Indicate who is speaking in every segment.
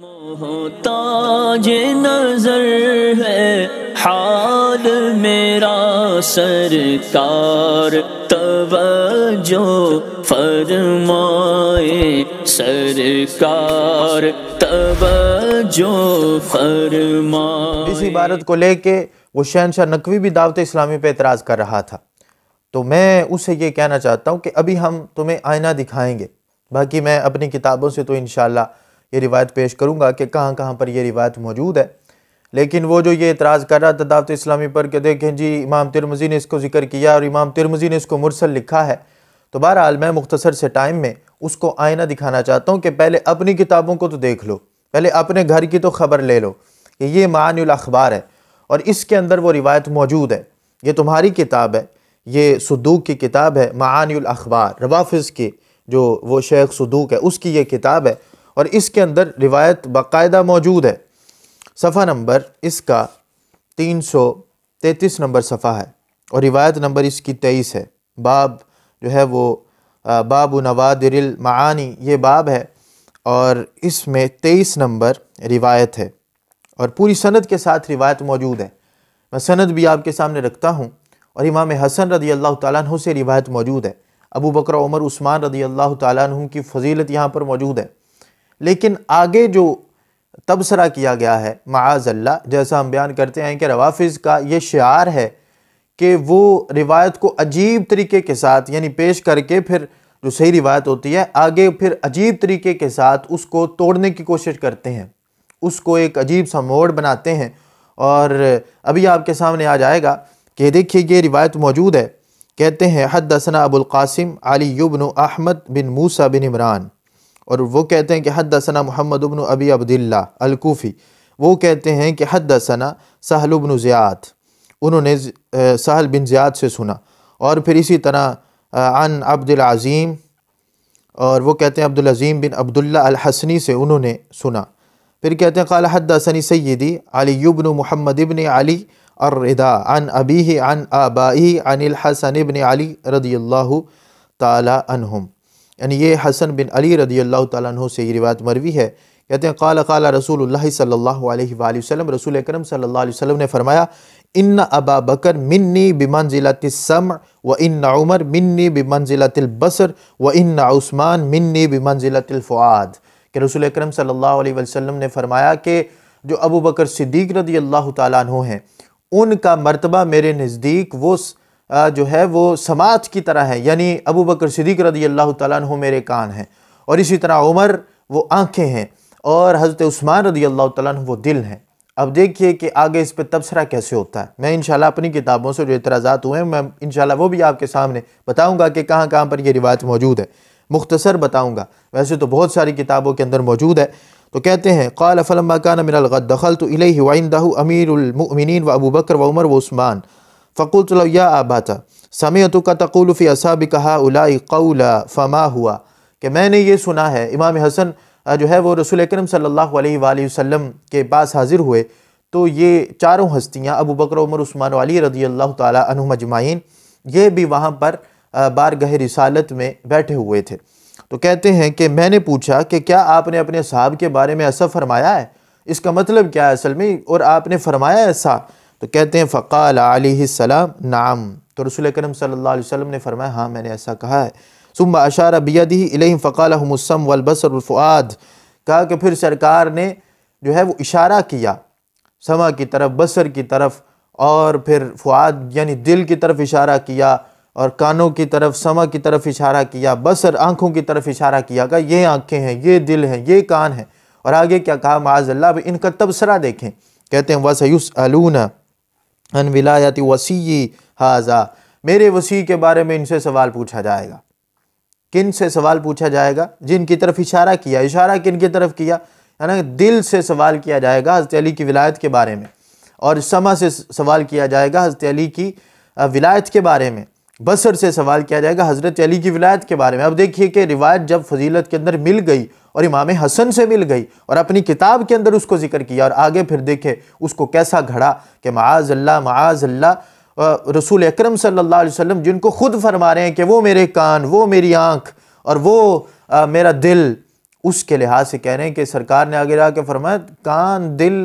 Speaker 1: محتاج نظر ہے حال میرا سرکار سرکار توجہ توجہ فرمائے فرمائے اس عبارت کو لے کے وہ شہن شاہ نقوی بھی دعوت اسلامی پہ اعتراض کر رہا تھا تو میں اسے یہ کہنا چاہتا ہوں کہ ابھی ہم تمہیں آئینہ دکھائیں گے باقی میں اپنی کتابوں سے تو انشاءاللہ یہ روایت پیش کروں گا کہ کہاں کہاں پر یہ روایت موجود ہے لیکن وہ جو یہ اعتراض کر رہا تھا دعوت اسلامی پر کہ دیکھیں جی امام ترمزی نے اس کو ذکر کیا اور امام ترمزی نے اس کو مرسل لکھا ہے تو بہرحال میں مختصر سے ٹائم میں اس کو آئینہ دکھانا چاہتا ہوں کہ پہلے اپنی کتابوں کو تو دیکھ لو پہلے اپنے گھر کی تو خبر لے لو کہ یہ معانی الاخبار ہے اور اس کے اندر وہ روایت موجود ہے یہ تمہاری کتاب ہے یہ صدوق کی کتاب ہے معانی الاخبار روافظ کی جو وہ شیخ صدوق ہے اس کی یہ کتاب ہے اور اس کے اندر روایت باقاعدہ موجود ہے صفحہ نمبر اس کا تین سو تیتیس نمبر صفحہ ہے اور روایت نمبر اس کی تیئیس ہے باب جو ہے وہ باب نوادر المعانی یہ باب ہے اور اس میں تیئیس نمبر روایت ہے اور پوری سند کے ساتھ روایت موجود ہے میں سند بھی آپ کے سامنے رکھتا ہوں اور امام حسن رضی اللہ تعالیٰ عنہ سے روایت موجود ہے ابو بکر عمر عثمان رضی اللہ تعالیٰ عنہ کی فضیلت یہاں پر موجود ہے لیکن آگے جو تبصرہ کیا گیا ہے معاذ اللہ جیسا ہم بیان کرتے ہیں کہ روافظ کا یہ شعار ہے کہ وہ روایت کو عجیب طریقے کے ساتھ یعنی پیش کر کے پھر جو صحیح روایت ہوتی ہے آگے پھر عجیب طریقے کے ساتھ اس کو توڑنے کی کوشش کرتے ہیں اس کو ایک عجیب سا موڑ بناتے ہیں اور ابھی آپ کے سامنے آ جائے گا کہ دیکھیے یہ روایت موجود ہے کہتے ہیں حدثنا ابو القاسم علی بن احمد بن موسیٰ بن عمران اور وہ کہتے ہیں کہ حد محمد ابن ابی عبداللہ الکوفی وہ کہتے ہیں کہ حد سہل سحل ابن زیاد انہوں نے سہل بن زیاد سے سنا اور پھر اسی طرح عن عبد العظیم اور وہ کہتے ہیں عبدالعظیم بن عبداللہ الحسنی سے انہوں نے سنا پھر کہتے ہیں قال حدثنی سیدی علی ابن محمد ابن علی الردا عن ابیہ عن آبائی عن الحسن ابن علی رضی اللہ تعالی عنہم یعنی یہ حسن بن علی رضی اللہ تعالیٰ عنہ سے یہ روایت مروی ہے کہتے ہیں قال قال رسول اللہ صلی اللہ علیہ وآلہ وسلم رسول اکرم صلی اللہ علیہ وسلم نے فرمایا ان ابا بکر منی بمنزلت السمع و ان عمر منی بمنزلت البصر و ان عثمان منی بمنزلت الفعاد کہ رسول اکرم صلی اللہ علیہ وسلم نے فرمایا کہ جو ابو بکر صدیق رضی اللہ تعالیٰ عنہ ہیں ان کا مرتبہ میرے نزدیک وہ جو ہے وہ سماعت کی طرح ہے یعنی ابو بکر صدیق رضی اللہ تعالیٰ عنہ میرے کان ہیں اور اسی طرح عمر وہ آنکھیں ہیں اور حضرت عثمان رضی اللہ تعالیٰ عنہ وہ دل ہیں اب دیکھیے کہ آگے اس پہ تبصرہ کیسے ہوتا ہے میں انشاءاللہ اپنی کتابوں سے جو اعتراضات ہوئے ہیں میں انشاءاللہ وہ بھی آپ کے سامنے بتاؤں گا کہ کہاں کہاں پر یہ روایت موجود ہے مختصر بتاؤں گا ویسے تو بہت ساری کتابوں کے اندر موجود ہے تو کہتے ہیں قَالَ فَلَمَّا الغد مِنَ الْغَدْ امیر إِلَيْهِ و ابو بکر و عمر و عثمان لو یا آباتا سمیتو کا تقول فی بھی کہا قولا فما ہوا کہ میں نے یہ سنا ہے امام حسن جو ہے وہ رسول اکرم صلی اللہ علیہ وآلہ وسلم کے پاس حاضر ہوئے تو یہ چاروں ہستیاں ابو بکر عمر عثمان علی رضی اللہ تعالی عنہ مجمعین یہ بھی وہاں پر بارگہ رسالت میں بیٹھے ہوئے تھے تو کہتے ہیں کہ میں نے پوچھا کہ کیا آپ نے اپنے صحاب کے بارے میں ایسا فرمایا ہے اس کا مطلب کیا ہے اصل میں اور آپ نے فرمایا ایسا تو کہتے ہیں فقال علیہ السلام نعم تو رسول کرم صلی اللہ علیہ وسلم نے فرمایا ہاں میں نے ایسا کہا ہے ثم اشارہ بیدی الیہم علیہم السم والبصر و کہا کہ پھر سرکار نے جو ہے وہ اشارہ کیا سما کی طرف بصر کی طرف اور پھر فعاد یعنی دل کی طرف اشارہ کیا اور کانوں کی طرف سما کی طرف اشارہ کیا بصر آنکھوں کی طرف اشارہ کیا کہا یہ آنکھیں ہیں یہ دل ہیں یہ کان ہیں اور آگے کیا کہا معاذ اللہ بھی ان کا تبصرہ دیکھیں کہتے ہیں وَسَيُسْأَلُونَ ان ولایت وسیعی حاضہ میرے وسیع کے بارے میں ان سے سوال پوچھا جائے گا کن سے سوال پوچھا جائے گا جن کی طرف اشارہ کیا اشارہ کن کی طرف کیا یعنی دل سے سوال کیا جائے گا حضرت علی کی ولایت کے بارے میں اور سما سے سوال کیا جائے گا حضرت علی کی ولایت کے بارے میں بصر سے سوال کیا جائے گا حضرت علی کی ولایت کے بارے میں اب دیکھیے کہ روایت جب فضیلت کے اندر مل گئی اور امام حسن سے مل گئی اور اپنی کتاب کے اندر اس کو ذکر کیا اور آگے پھر دیکھے اس کو کیسا گھڑا کہ معاذ اللہ معاذ اللہ رسول اکرم صلی اللہ علیہ وسلم جن کو خود فرما رہے ہیں کہ وہ میرے کان وہ میری آنکھ اور وہ میرا دل اس کے لحاظ سے کہہ رہے ہیں کہ سرکار نے آگے جا کے فرمایا کان دل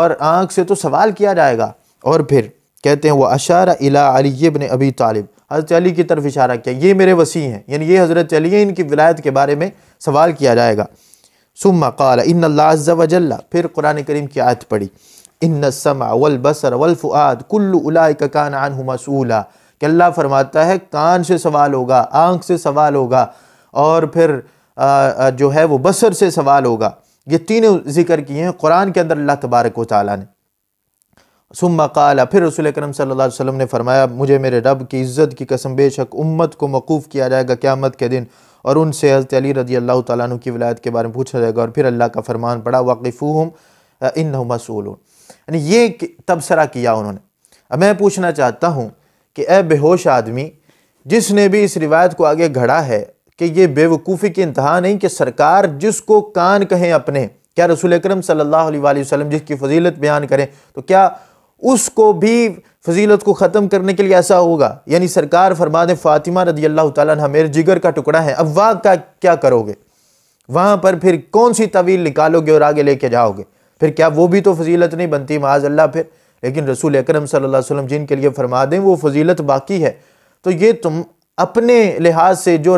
Speaker 1: اور آنکھ سے تو سوال کیا جائے گا اور پھر کہتے ہیں وہ اشارہ الا علی ابن ابی طالب حضرت علی کی طرف اشارہ کیا یہ میرے وسیع ہیں یعنی یہ حضرت علی ہیں ان کی ولایت کے بارے میں سوال کیا جائے گا ثم قال ان اللہ عز و جل پھر قرآن کریم کی آیت پڑھی ان السمع والفعاد کل اولائک کان عنہ مسئولا کہ اللہ فرماتا ہے کان سے سوال ہوگا آنکھ سے سوال ہوگا اور پھر جو ہے وہ بصر سے سوال ہوگا یہ تینوں ذکر کیے ہیں قرآن کے اندر اللہ تبارک و تعالیٰ نے ثم قال پھر رسول اکرم صلی اللہ علیہ وسلم نے فرمایا مجھے میرے رب کی عزت کی قسم بے شک امت کو موقوف کیا جائے گا قیامت کے دن اور ان سے حضرت علی رضی اللہ تعالیٰ عنہ کی ولایت کے بارے میں پوچھا جائے گا اور پھر اللہ کا فرمان پڑا واقفوہم انہم مسئولون یعنی یہ تبصرہ کیا انہوں نے میں پوچھنا چاہتا ہوں کہ اے بے ہوش آدمی جس نے بھی اس روایت کو آگے گھڑا ہے کہ یہ بے وقوفی کی انتہا نہیں کہ سرکار جس کو کان کہیں اپنے کیا رسول اکرم صلی اللہ علیہ وسلم جس کی فضیلت بیان کریں تو کیا اس کو بھی فضیلت کو ختم کرنے کے لیے ایسا ہوگا یعنی سرکار فرما دیں فاطمہ رضی اللہ تعالیٰ عنہ میرے جگر کا ٹکڑا ہے اوا کا کیا کرو گے وہاں پر پھر کون سی طویل نکالو گے اور آگے لے کے جاؤ گے پھر کیا وہ بھی تو فضیلت نہیں بنتی معاذ اللہ پھر لیکن رسول اکرم صلی اللہ علیہ وسلم جن کے لیے فرما دیں وہ فضیلت باقی ہے تو یہ تم اپنے لحاظ سے جو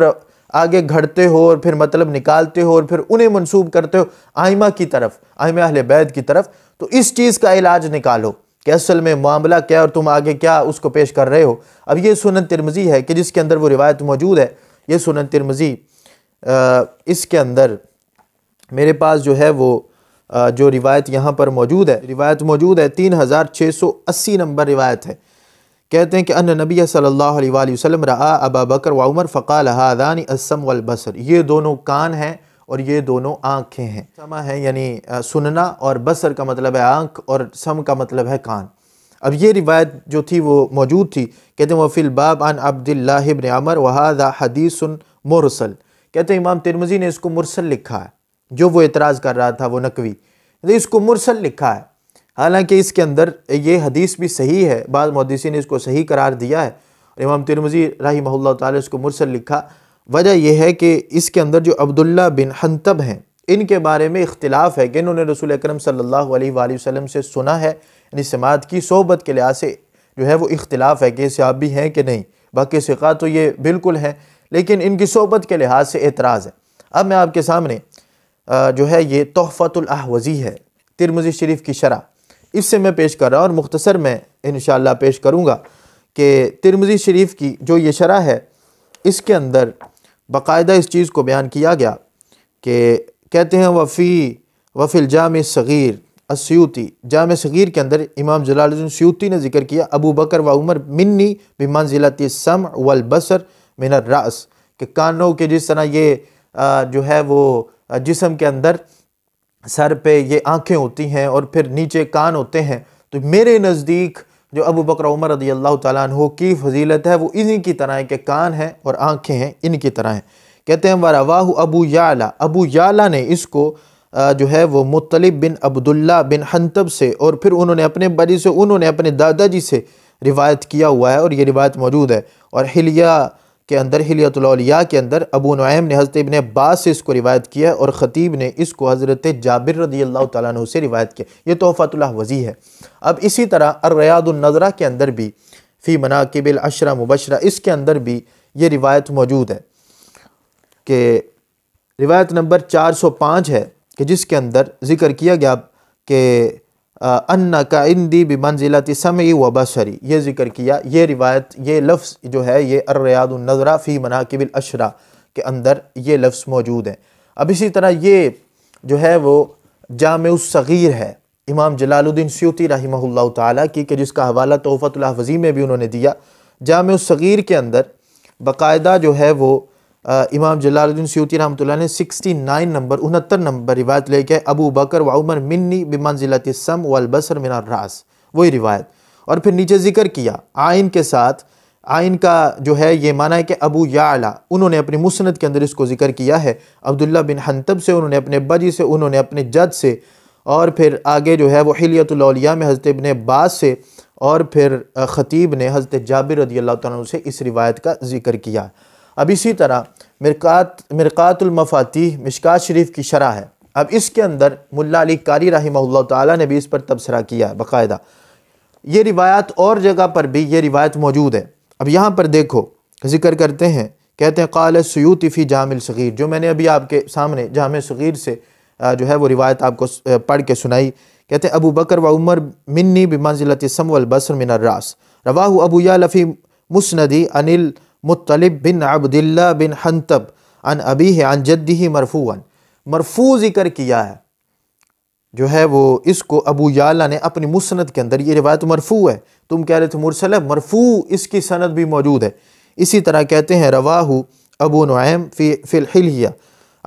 Speaker 1: آگے گھڑتے ہو اور پھر مطلب نکالتے ہو اور پھر انہیں منسوب کرتے ہو آئمہ کی طرف آئمہ اہل بیت کی طرف تو اس چیز کا علاج نکالو کہ اصل میں معاملہ کیا اور تم آگے کیا اس کو پیش کر رہے ہو اب یہ سنن ترمزی ہے کہ جس کے اندر وہ روایت موجود ہے یہ سنن ترمزی اس کے اندر میرے پاس جو ہے وہ جو روایت یہاں پر موجود ہے روایت موجود ہے تین ہزار چھ سو اسی نمبر روایت ہے کہتے ہیں کہ ان نبی صلی اللہ علیہ وسلم را ابا بکر و عمر فقال الحا السم والبصر یہ دونوں کان ہیں اور یہ دونوں آنکھیں ہیں سما ہے یعنی سننا اور بصر کا مطلب ہے آنکھ اور سم کا مطلب ہے کان اب یہ روایت جو تھی وہ موجود تھی کہتے ہیں وہ الْبَابْ عَنْ عَبْدِ اللَّهِ بْنِ عمر وَهَذَا حَدِيثٌ حدیث کہتے ہیں امام ترمزی نے اس کو مرسل لکھا ہے جو وہ اعتراض کر رہا تھا وہ نقوی اس کو مرسل لکھا ہے حالانکہ اس کے اندر یہ حدیث بھی صحیح ہے بعض محدثی نے اس کو صحیح قرار دیا ہے اور امام ترمزی رحمہ اللہ تعالی اس کو مرسل لکھا وجہ یہ ہے کہ اس کے اندر جو عبداللہ بن حنتب ہیں ان کے بارے میں اختلاف ہے کہ انہوں نے رسول اکرم صلی اللہ علیہ وآلہ وسلم سے سنا ہے یعنی سماعت کی صحبت کے لحاظ سے جو ہے وہ اختلاف ہے کہ صحابی بھی ہیں کہ نہیں باقی سقاط تو یہ بالکل ہیں لیکن ان کی صحبت کے لحاظ سے اعتراض ہے اب میں آپ کے سامنے جو ہے یہ تحفت الاحوزی ہے ترمزی شریف کی شرح اس سے میں پیش کر رہا ہوں اور مختصر میں انشاءاللہ پیش کروں گا کہ ترمزی شریف کی جو یہ شرح ہے اس کے اندر باقاعدہ اس چیز کو بیان کیا گیا کہ کہتے ہیں وفی وفی الجامع صغیر السیوتی جامع صغیر کے اندر امام جلال الدین سیوتی نے ذکر کیا ابو بکر و عمر منی بمنزلت سمع والبصر من الرأس کہ کانوں کے جس طرح یہ جو ہے وہ جسم کے اندر سر پہ یہ آنکھیں ہوتی ہیں اور پھر نیچے کان ہوتے ہیں تو میرے نزدیک جو ابو بکر عمر رضی اللہ تعالیٰ عنہ کی فضیلت ہے وہ انہی کی طرح ہیں کہ کان ہیں اور آنکھیں ہیں ان کی طرح ہیں کہتے ہیں وَرَوَاهُ أَبُو ابو یا ابو یا نے اس کو جو ہے وہ مطلب بن عبداللہ بن حنتب سے اور پھر انہوں نے اپنے بری سے انہوں نے اپنے دادا جی سے روایت کیا ہوا ہے اور یہ روایت موجود ہے اور حلیہ کے اندر حلیت الاولیاء کے اندر ابو نعیم نے حضرت ابن عباس سے اس کو روایت کیا اور خطیب نے اس کو حضرت جابر رضی اللہ تعالیٰ عنہ سے روایت کیا یہ توحفہ اللہ وزی ہے اب اسی طرح الریاد النظرہ کے اندر بھی فی مناقب العشرہ مبشرہ اس کے اندر بھی یہ روایت موجود ہے کہ روایت نمبر چار سو پانچ ہے کہ جس کے اندر ذکر کیا گیا کہ ان کا بھی من سمعی و شری یہ ذکر کیا یہ روایت یہ لفظ جو ہے یہ الریاد النظرہ فی مناقب الاشرہ کے اندر یہ لفظ موجود ہیں اب اسی طرح یہ جو ہے وہ جامع الصغیر ہے امام جلال الدین سیوتی رحمہ اللہ تعالیٰ کی کہ جس کا حوالہ توفت الحفظی میں بھی انہوں نے دیا جامع الصغیر کے اندر باقاعدہ جو ہے وہ امام جلال الدین سیوتی رحمۃ اللہ نے سکسٹی نائن نمبر انہتر نمبر روایت لے کے ابو بکر و عمر منی بمنزلت السم والبصر من الراس وہی روایت اور پھر نیچے ذکر کیا آئین کے ساتھ آئین کا جو ہے یہ معنی ہے کہ ابو یعلا انہوں نے اپنی مسند کے اندر اس کو ذکر کیا ہے عبداللہ بن حنتب سے انہوں نے اپنے بجی سے انہوں نے اپنے جد سے اور پھر آگے جو ہے وہ حلیت العولیاء میں حضرت ابن اباس سے اور پھر خطیب نے حضرت جابر رضی اللہ تعالیٰ سے اس روایت کا ذکر کیا اب اسی طرح مرقات مرکات مشکات شریف کی شرح ہے اب اس کے اندر ملا علی کاری رحمہ اللہ تعالیٰ نے بھی اس پر تبصرہ کیا ہے باقاعدہ یہ روایات اور جگہ پر بھی یہ روایت موجود ہے اب یہاں پر دیکھو ذکر کرتے ہیں کہتے ہیں قال سیوتی فی جامع الصغیر جو میں نے ابھی آپ کے سامنے جامع صغیر سے جو ہے وہ روایت آپ کو پڑھ کے سنائی کہتے ہیں ابو بکر و عمر منی بمنزلت سمو البصر من الراس رواہ ابو یا لفی مسندی انیل مطلب بن عبداللہ ہن عن ان عن جدہ مرفوعاً مرفوع ذکر کیا ہے جو ہے وہ اس کو ابو اللہ نے اپنی مسند کے اندر یہ روایت مرفوع ہے تم کہہ رہے تھے مرسل مرفوع اس کی سند بھی موجود ہے اسی طرح کہتے ہیں رواہ ابو نعیم فی الحلیہ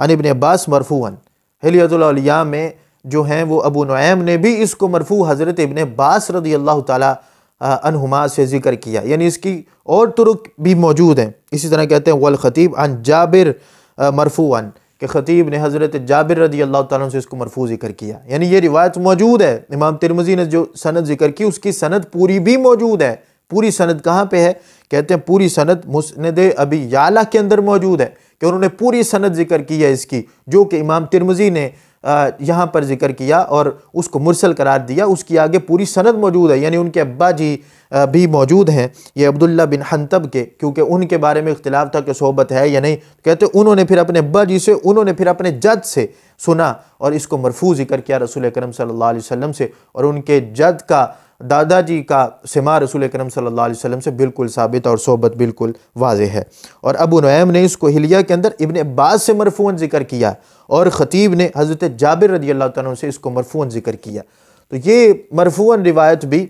Speaker 1: عن ابن عباس مرفوعاً حلیت العلیہ میں جو ہیں وہ ابو نعیم نے بھی اس کو مرفوع حضرت ابن عباس رضی اللہ تعالیٰ انہما سے ذکر کیا یعنی اس کی اور ترک بھی موجود ہیں اسی طرح کہتے ہیں والخطیب عن جابر مرفو کہ خطیب نے حضرت جابر رضی اللہ تعالیٰ سے اس کو مرفوع ذکر کیا یعنی یہ روایت موجود ہے امام ترمزی نے جو سند ذکر کی اس کی سند پوری بھی موجود ہے پوری سند کہاں پہ ہے کہتے ہیں پوری سند مسند ابی یعلا کے اندر موجود ہے کہ انہوں نے پوری سند ذکر کیا ہے اس کی جو کہ امام ترمزی نے یہاں پر ذکر کیا اور اس کو مرسل قرار دیا اس کی آگے پوری سند موجود ہے یعنی ان کے ابا جی بھی موجود ہیں یہ عبداللہ بن حنتب کے کیونکہ ان کے بارے میں اختلاف تھا کہ صحبت ہے یا نہیں کہتے انہوں نے پھر اپنے ابا جی سے انہوں نے پھر اپنے جد سے سنا اور اس کو مرفوع ذکر کیا رسول کرم صلی اللہ علیہ وسلم سے اور ان کے جد کا دادا جی کا سما رسول اکرم صلی اللہ علیہ وسلم سے بالکل ثابت اور صحبت بالکل واضح ہے اور ابو نعیم نے اس کو ہلیہ کے اندر ابن عباس سے مرفون ذکر کیا اور خطیب نے حضرت جابر رضی اللہ تعالیٰ سے اس کو مرفون ذکر کیا تو یہ مرفون روایت بھی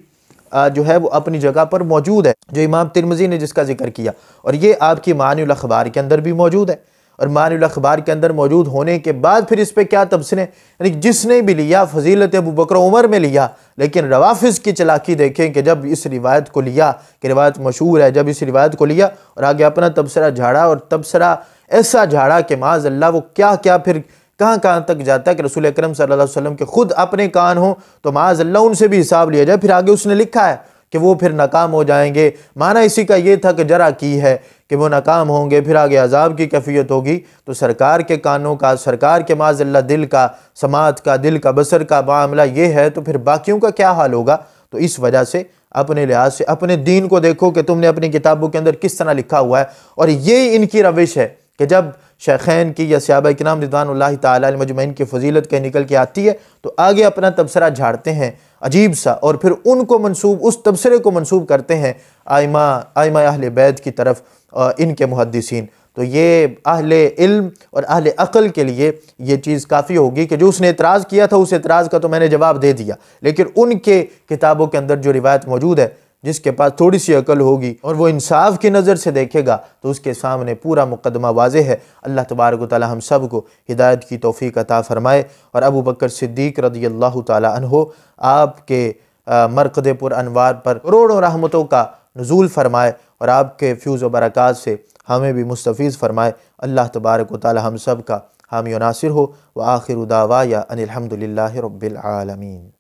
Speaker 1: جو ہے وہ اپنی جگہ پر موجود ہے جو امام ترمزی نے جس کا ذکر کیا اور یہ آپ کی معنی الاخبار کے اندر بھی موجود ہے اور مان الاخبار کے اندر موجود ہونے کے بعد پھر اس پہ کیا تبصرے یعنی جس نے بھی لیا فضیلت ابو بکر عمر میں لیا لیکن روافظ کی چلاکی دیکھیں کہ جب اس روایت کو لیا کہ روایت مشہور ہے جب اس روایت کو لیا اور آگے اپنا تبصرہ جھاڑا اور تبصرہ ایسا جھاڑا کہ معاذ اللہ وہ کیا کیا پھر کہاں کہاں تک جاتا ہے کہ رسول اکرم صلی اللہ علیہ وسلم کے خود اپنے کان ہوں تو معاذ اللہ ان سے بھی حساب لیا جائے پھر آگے اس نے لکھا ہے کہ وہ پھر ناکام ہو جائیں گے معنی اسی کا یہ تھا کہ جرا کی ہے کہ وہ ناکام ہوں گے پھر آگے عذاب کی کفیت ہوگی تو سرکار کے کانوں کا سرکار کے معاذ اللہ دل کا سماعت کا دل کا بسر کا معاملہ یہ ہے تو پھر باقیوں کا کیا حال ہوگا تو اس وجہ سے اپنے لحاظ سے اپنے دین کو دیکھو کہ تم نے اپنی کتابوں کے اندر کس طرح لکھا ہوا ہے اور یہ ان کی روش ہے کہ جب شیخین کی یا صحابہ اکنام رضوان اللہ تعالی علیہ مجمعین کی فضیلت کہیں نکل کے آتی ہے تو آگے اپنا تبصرہ جھاڑتے ہیں عجیب سا اور پھر ان کو منصوب اس تبصرے کو منصوب کرتے ہیں آئمہ آئمہ اہل بیت کی طرف ان کے محدثین تو یہ اہل علم اور اہل عقل کے لیے یہ چیز کافی ہوگی کہ جو اس نے اعتراض کیا تھا اس اعتراض کا تو میں نے جواب دے دیا لیکن ان کے کتابوں کے اندر جو روایت موجود ہے جس کے پاس تھوڑی سی عقل ہوگی اور وہ انصاف کی نظر سے دیکھے گا تو اس کے سامنے پورا مقدمہ واضح ہے اللہ تبارک و تعالی ہم سب کو ہدایت کی توفیق عطا فرمائے اور ابو بکر صدیق رضی اللہ تعالی عنہ آپ کے مرقد پر انوار پر کروڑوں رحمتوں کا نزول فرمائے اور آپ کے فیوز و برکات سے ہمیں بھی مستفیض فرمائے اللہ تبارک و تعالی ہم سب کا حامی و ناصر ہو وآخر آخر ان الحمدللہ رب العالمین